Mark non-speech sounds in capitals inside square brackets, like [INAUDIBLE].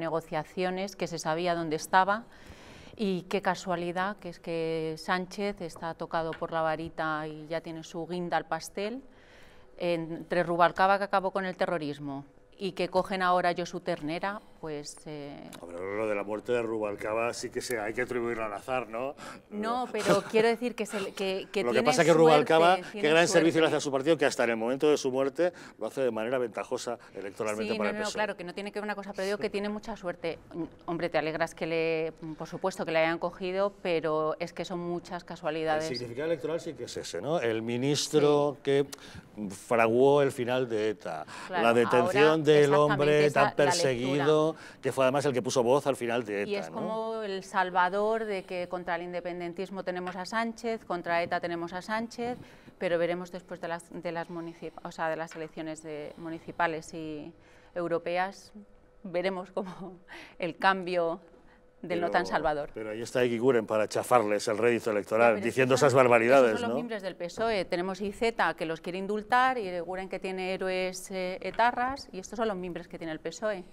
negociaciones, que se sabía dónde estaba y qué casualidad que es que Sánchez está tocado por la varita y ya tiene su guinda al pastel entre Rubalcaba que acabó con el terrorismo, y que cogen ahora yo su ternera, pues... Eh... lo de la muerte de Rubalcaba sí que se, hay que atribuirlo al azar, ¿no? No, pero [LAUGHS] quiero decir que, que, Lo que pasa es que Rubalcaba, qué gran servicio le hace a su partido, que hasta en el momento de su muerte lo hace de manera ventajosa electoralmente para el PSOE. claro, que no tiene que ver una cosa, pero digo que tiene mucha suerte. Mm, hombre, te alegras que le, por supuesto, que le hayan cogido, pero es que son muchas casualidades. El significado electoral sí que es ese, ¿no? El ministro que fraguó el final de ETA, la detención del hombre tan perseguido, que fue además el que puso voz al final de ETA. Y es como el salvador de que contra el independentismo tenemos a Sánchez, contra ETA tenemos a Sánchez, pero veremos después de las, de las, o sea, de las elecciones de municipales y europeas, veremos como [LAUGHS] el cambio del no tan salvador. Pero ahí está Eguiguren para chafarles el rédito electoral, diciendo esas barbaridades. Esos son los miembros del PSOE. Tenemos IZ que los quiere indultar, y Guren que tiene héroes eh, etarras, y estos son los miembros que tiene el PSOE.